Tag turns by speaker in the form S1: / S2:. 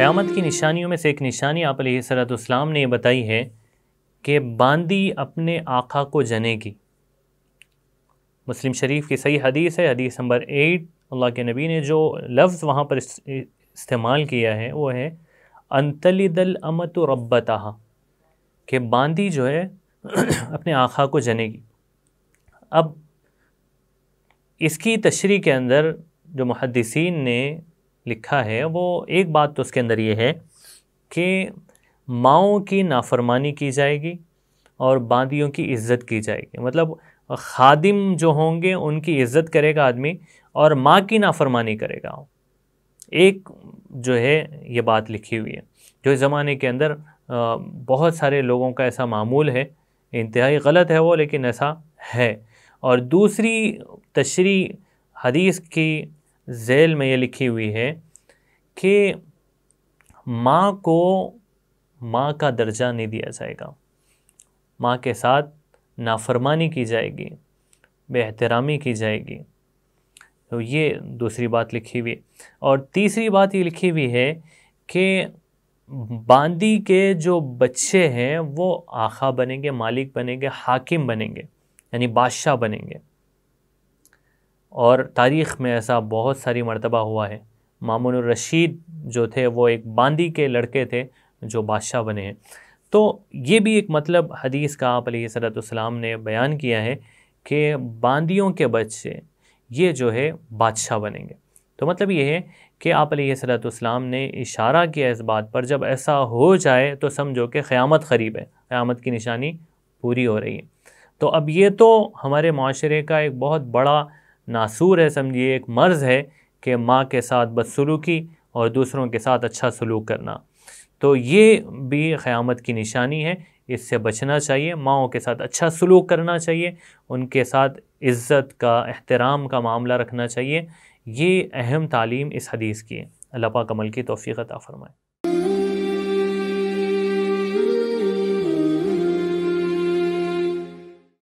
S1: क़्यामत की निशानियों में से एक निशानी आप सरतम ने बताई है कि बांदी अपने आका को जनेगी मुस्लिम शरीफ की सही हदीस है हदीस नंबर एट अल्लाह के नबी ने जो लफ्ज़ वहाँ पर इस्तेमाल किया है वो है अंतलिदल अमत रब्बता कि बांदी जो है अपने आखा को जनेगी अब इसकी तशरी के अंदर जो मुहदसिन ने लिखा है वो एक बात तो उसके अंदर ये है कि माओं की नाफरमानी की जाएगी और बांदियों की इज्जत की जाएगी मतलब खादिम जो होंगे उनकी इज्जत करेगा आदमी और माँ की नाफरमानी करेगा एक जो है ये बात लिखी हुई है जो ज़माने के अंदर बहुत सारे लोगों का ऐसा मामूल है इंतहाई गलत है वो लेकिन ऐसा है और दूसरी तशरी हदीस की जेल में ये लिखी हुई है कि माँ को माँ का दर्जा नहीं दिया जाएगा माँ के साथ नाफरमानी की जाएगी बेहतरामी की जाएगी तो ये दूसरी बात लिखी हुई और तीसरी बात ये लिखी हुई है कि बांदी के जो बच्चे हैं वो आखा बनेंगे मालिक बनेंगे हाकिम बनेंगे यानी बादशाह बनेंगे और तारीख़ में ऐसा बहुत सारी मरतबा हुआ है मामून रशीद जो थे वो एक बांदी के लड़के थे जो बादशाह बने हैं तो ये भी एक मतलब हदीस का आप सलाम ने बयान किया है कि बांदियों के बच्चे ये जो है बादशाह बनेंगे तो मतलब ये है कि आप सलाम ने इशारा किया इस बात पर जब ऐसा हो जाए तो समझो कि क़्यामत करीब है क़्यामत की निशानी पूरी हो रही है तो अब ये तो हमारे माशरे का एक बहुत बड़ा नासूर है समझिए एक मर्ज़ है कि माँ के साथ बदसलूकी और दूसरों के साथ अच्छा सलूक करना तो ये भी क़्यामत की निशानी है इससे बचना चाहिए माओ के साथ अच्छा सलूक करना चाहिए उनके साथ इज़्ज़त का एहतराम का मामला रखना चाहिए ये अहम तालीम इस हदीस की है अल्लाह पाकमल की तोफ़ी अता